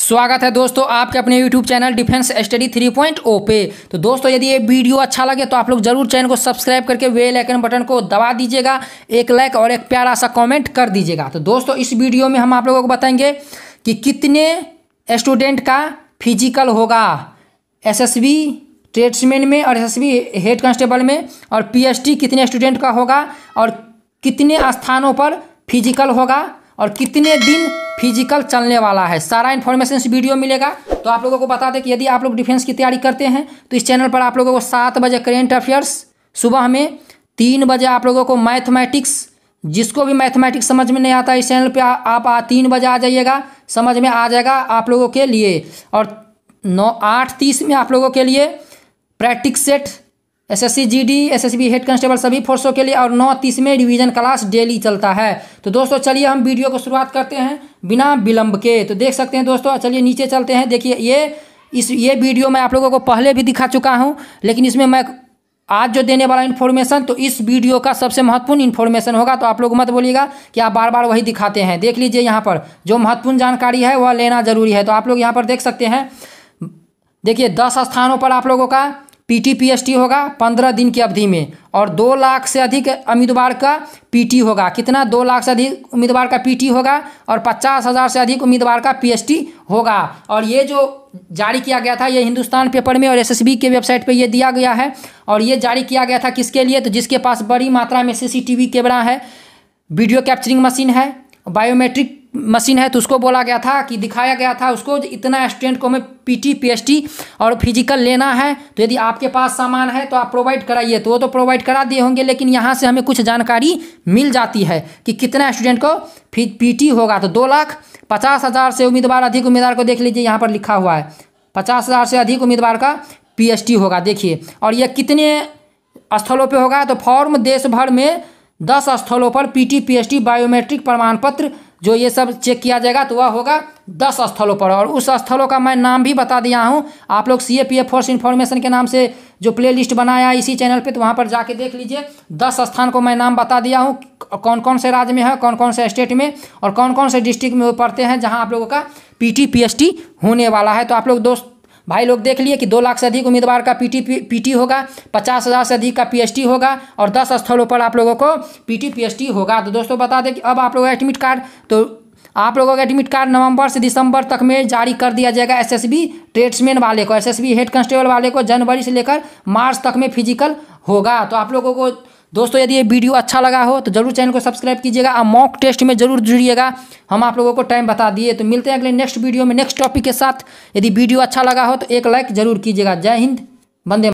स्वागत है दोस्तों आपके अपने YouTube channel defence study three point O पे तो दोस्तों यदि ये वीडियो अच्छा लगे तो आप लोग जरूर चैनल को सब्सक्राइब करके वेल आइकन बटन को दबा दीजिएगा एक लाइक और एक प्यारा सा कमेंट कर दीजिएगा तो दोस्तों इस वीडियो में हम आप लोगों को बताएंगे कि कितने स्टूडेंट का फिजिकल होगा बी ट्रेड्समैन में और बी हेड कांस्टेबल में और पीएसटी कितने स्टूडेंट का होगा और कितने स्थानों पर फिजिकल होगा और कितने दिन फिजिकल चलने वाला है सारा इन्फॉर्मेशन इस वीडियो मिलेगा तो आप लोगों को बता दें कि यदि आप लोग डिफेंस की तैयारी करते हैं तो इस चैनल पर आप लोगों को सात बजे करेंट अफेयर्स सुबह में तीन बजे आप लोगों को मैथमेटिक्स जिसको भी मैथमेटिक्स समझ में नहीं आता इस चैनल पर आप आ, तीन बजे आ जाइएगा समझ में आ जाएगा आप लोगों के लिए और नौ आठ तीस में आप लोगों के लिए प्रैक्टिक सेट एसएससी जीडी बी हेड कांस्टेबल सभी फोर्सों के लिए और नौ तीसवें डिवीजन क्लास डेली चलता है तो दोस्तों चलिए हम वीडियो को शुरुआत करते हैं बिना विलंब के तो देख सकते हैं दोस्तों चलिए नीचे चलते हैं देखिए ये इस ये वीडियो मैं आप लोगों को पहले भी दिखा चुका हूँ लेकिन इसमें मैं आज जो देने वाला इन्फॉर्मेशन तो इस वीडियो का सबसे महत्वपूर्ण इन्फॉर्मेशन होगा तो आप लोग मत बोलिएगा कि आप बार बार वही दिखाते हैं देख लीजिए यहाँ पर जो महत्वपूर्ण जानकारी है वह लेना जरूरी है तो आप लोग यहाँ पर देख सकते हैं देखिए दस स्थानों पर आप लोगों का पीटीपीएसटी होगा पंद्रह दिन की अवधि में और दो लाख से अधिक उम्मीदवार का पीटी होगा कितना दो लाख से अधिक उम्मीदवार का पीटी होगा और पचास हज़ार से अधिक उम्मीदवार का पीएसटी होगा और ये जो जारी किया गया था ये हिंदुस्तान पेपर में और एसएसबी के वेबसाइट पे ये दिया गया है और ये जारी किया गया था किसके लिए तो जिसके पास बड़ी मात्रा में सी कैमरा है वीडियो कैप्चरिंग मशीन है बायोमेट्रिक मशीन है तो उसको बोला गया था कि दिखाया गया था उसको इतना स्टूडेंट को हमें पीटी पीएचटी और फिजिकल लेना है तो यदि आपके पास सामान है तो आप प्रोवाइड कराइए तो वो तो प्रोवाइड करा दिए होंगे लेकिन यहाँ से हमें कुछ जानकारी मिल जाती है कि कितना स्टूडेंट को पीटी होगा तो दो लाख पचास हज़ार से उम्मीदवार अधिक उम्मीदवार को देख लीजिए यहाँ पर लिखा हुआ है पचास हज़ार से अधिक उम्मीदवार का पीएचटी होगा देखिए और यह कितने स्थलों पर होगा तो फॉर्म देश भर में दस स्थलों पर पीटी पीएचटी बायोमेट्रिक प्रमाण पत्र जो ये सब चेक किया जाएगा तो वह होगा दस स्थलों पर और उस स्थलों का मैं नाम भी बता दिया हूँ आप लोग C A P F force information के नाम से जो प्ले लिस्ट बनाया इसी चैनल पे तो वहाँ पर जाके देख लीजिए दस स्थान को मैं नाम बता दिया हूँ कौन कौन से राज्य में है कौन कौन से स्टेट में और कौन कौन से डिस्ट्रिक्ट में वो पढ़ते हैं जहाँ आप लोगों का पी टी पी टी होने वाला है तो आप लोग दोस्त भाई लोग देख लिए कि दो लाख से अधिक उम्मीदवार का पीटी पीटी होगा पचास हज़ार से अधिक का पीएचटी होगा और दस स्थलों पर आप लोगों को पीटी पीएचटी होगा तो दोस्तों बता दें कि अब आप लोगों का एडमिट कार्ड तो आप लोगों का एडमिट कार्ड नवंबर से दिसंबर तक में जारी कर दिया जाएगा एसएसबी ट्रेड्समैन वाले को एसएसबी हेड कांस्टेबल वाले को जनवरी से लेकर मार्च तक में फिजिकल होगा तो आप लोगों को दोस्तों यदि ये वीडियो अच्छा लगा हो तो जरूर चैनल को सब्सक्राइब कीजिएगा और मॉक टेस्ट में जरूर जुड़िएगा हम आप लोगों को टाइम बता दिए तो मिलते हैं अगले नेक्स्ट वीडियो में नेक्स्ट टॉपिक के साथ यदि वीडियो अच्छा लगा हो तो एक लाइक जरूर कीजिएगा जय हिंद बंदे